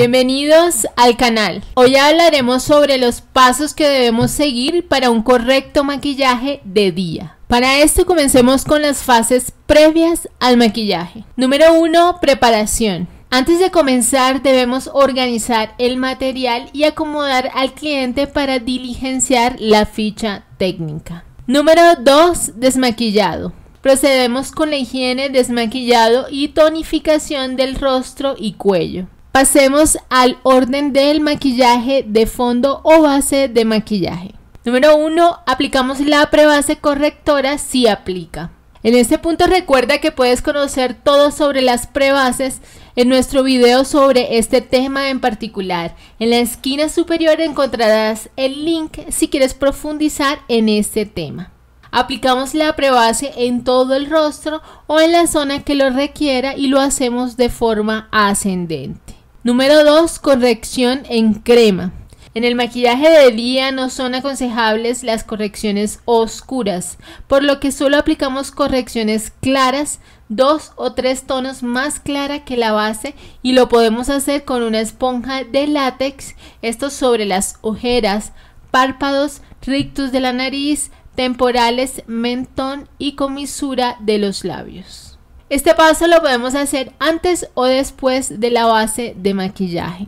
Bienvenidos al canal. Hoy hablaremos sobre los pasos que debemos seguir para un correcto maquillaje de día. Para esto comencemos con las fases previas al maquillaje. Número 1. Preparación. Antes de comenzar debemos organizar el material y acomodar al cliente para diligenciar la ficha técnica. Número 2. Desmaquillado. Procedemos con la higiene, desmaquillado y tonificación del rostro y cuello. Pasemos al orden del maquillaje de fondo o base de maquillaje. Número 1. Aplicamos la prebase correctora si aplica. En este punto recuerda que puedes conocer todo sobre las prebases en nuestro video sobre este tema en particular. En la esquina superior encontrarás el link si quieres profundizar en este tema. Aplicamos la prebase en todo el rostro o en la zona que lo requiera y lo hacemos de forma ascendente. Número 2. Corrección en crema. En el maquillaje de día no son aconsejables las correcciones oscuras, por lo que solo aplicamos correcciones claras, dos o tres tonos más clara que la base y lo podemos hacer con una esponja de látex, esto sobre las ojeras, párpados, rictus de la nariz, temporales, mentón y comisura de los labios. Este paso lo podemos hacer antes o después de la base de maquillaje.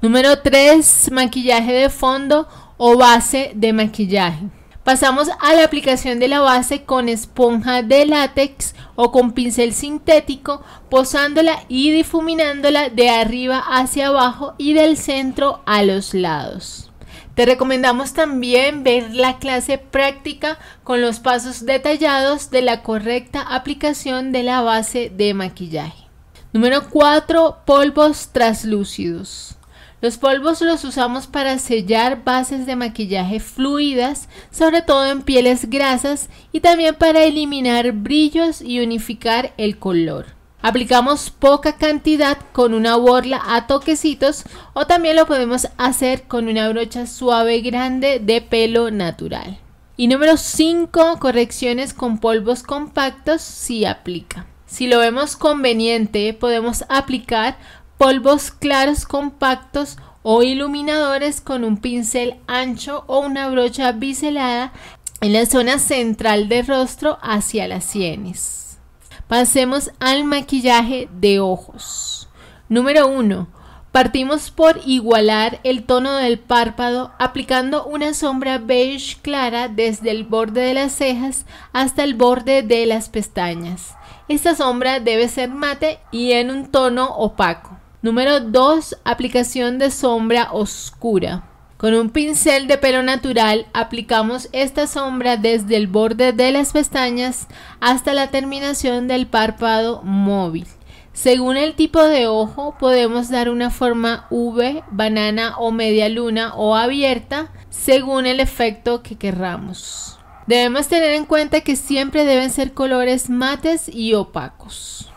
Número 3, maquillaje de fondo o base de maquillaje. Pasamos a la aplicación de la base con esponja de látex o con pincel sintético, posándola y difuminándola de arriba hacia abajo y del centro a los lados. Te recomendamos también ver la clase práctica con los pasos detallados de la correcta aplicación de la base de maquillaje. Número 4. Polvos traslúcidos. Los polvos los usamos para sellar bases de maquillaje fluidas, sobre todo en pieles grasas, y también para eliminar brillos y unificar el color. Aplicamos poca cantidad con una borla a toquecitos o también lo podemos hacer con una brocha suave grande de pelo natural. Y número 5, correcciones con polvos compactos si aplica. Si lo vemos conveniente, podemos aplicar polvos claros compactos o iluminadores con un pincel ancho o una brocha biselada en la zona central del rostro hacia las sienes. Pasemos al maquillaje de ojos. Número 1. Partimos por igualar el tono del párpado aplicando una sombra beige clara desde el borde de las cejas hasta el borde de las pestañas. Esta sombra debe ser mate y en un tono opaco. Número 2. Aplicación de sombra oscura. Con un pincel de pelo natural aplicamos esta sombra desde el borde de las pestañas hasta la terminación del párpado móvil. Según el tipo de ojo podemos dar una forma V, banana o media luna o abierta según el efecto que querramos. Debemos tener en cuenta que siempre deben ser colores mates y opacos.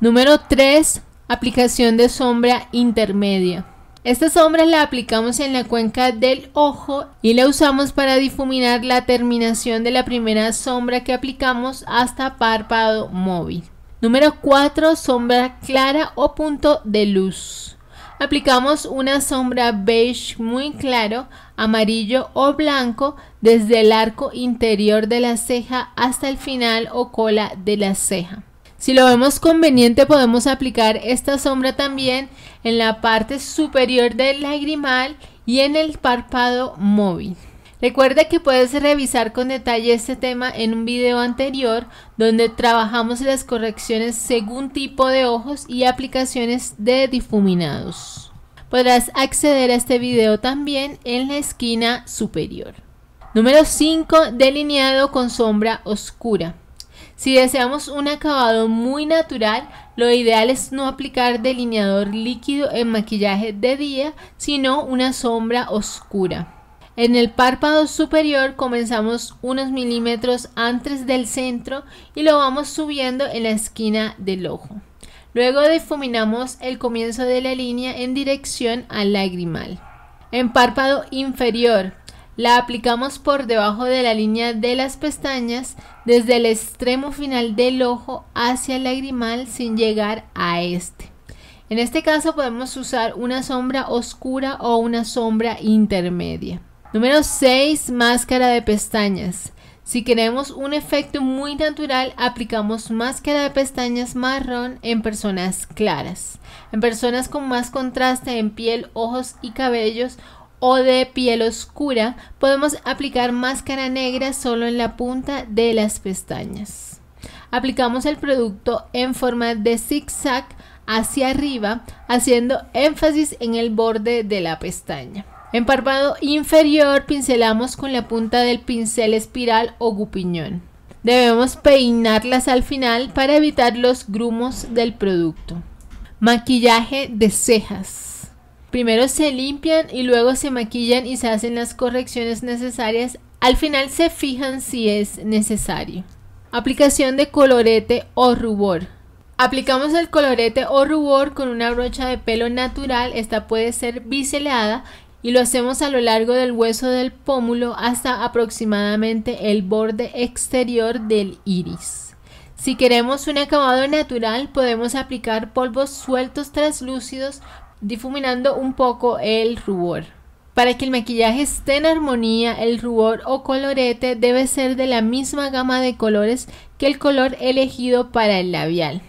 Número 3. Aplicación de sombra intermedia. Esta sombra la aplicamos en la cuenca del ojo y la usamos para difuminar la terminación de la primera sombra que aplicamos hasta párpado móvil. Número 4. Sombra clara o punto de luz. Aplicamos una sombra beige muy claro, amarillo o blanco desde el arco interior de la ceja hasta el final o cola de la ceja. Si lo vemos conveniente podemos aplicar esta sombra también en la parte superior del lagrimal y en el párpado móvil. Recuerda que puedes revisar con detalle este tema en un video anterior donde trabajamos las correcciones según tipo de ojos y aplicaciones de difuminados. Podrás acceder a este video también en la esquina superior. Número 5. Delineado con sombra oscura. Si deseamos un acabado muy natural, lo ideal es no aplicar delineador líquido en maquillaje de día, sino una sombra oscura. En el párpado superior comenzamos unos milímetros antes del centro y lo vamos subiendo en la esquina del ojo. Luego difuminamos el comienzo de la línea en dirección al lagrimal. En párpado inferior la aplicamos por debajo de la línea de las pestañas, desde el extremo final del ojo hacia el lagrimal sin llegar a este. En este caso podemos usar una sombra oscura o una sombra intermedia. Número 6. Máscara de pestañas. Si queremos un efecto muy natural, aplicamos máscara de pestañas marrón en personas claras. En personas con más contraste en piel, ojos y cabellos o de piel oscura, podemos aplicar máscara negra solo en la punta de las pestañas. Aplicamos el producto en forma de zigzag hacia arriba, haciendo énfasis en el borde de la pestaña. En párpado inferior pincelamos con la punta del pincel espiral o gupiñón. Debemos peinarlas al final para evitar los grumos del producto. Maquillaje de cejas. Primero se limpian y luego se maquillan y se hacen las correcciones necesarias. Al final se fijan si es necesario. Aplicación de colorete o rubor. Aplicamos el colorete o rubor con una brocha de pelo natural, esta puede ser biseleada y lo hacemos a lo largo del hueso del pómulo hasta aproximadamente el borde exterior del iris. Si queremos un acabado natural podemos aplicar polvos sueltos translúcidos difuminando un poco el rubor. Para que el maquillaje esté en armonía, el rubor o colorete debe ser de la misma gama de colores que el color elegido para el labial.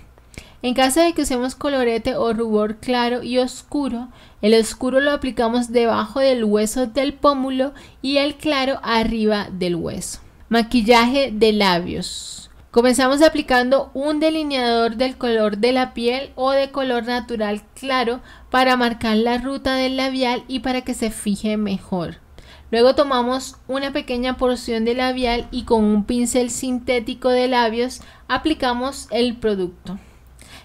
En caso de que usemos colorete o rubor claro y oscuro, el oscuro lo aplicamos debajo del hueso del pómulo y el claro arriba del hueso. Maquillaje de labios. Comenzamos aplicando un delineador del color de la piel o de color natural claro para marcar la ruta del labial y para que se fije mejor. Luego tomamos una pequeña porción de labial y con un pincel sintético de labios aplicamos el producto.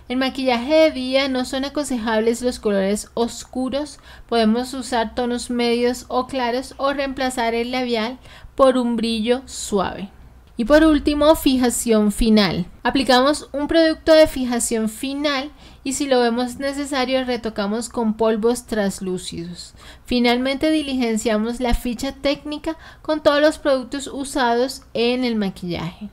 En maquillaje de día no son aconsejables los colores oscuros, podemos usar tonos medios o claros o reemplazar el labial por un brillo suave. Y por último, fijación final. Aplicamos un producto de fijación final y si lo vemos necesario retocamos con polvos translúcidos. Finalmente diligenciamos la ficha técnica con todos los productos usados en el maquillaje.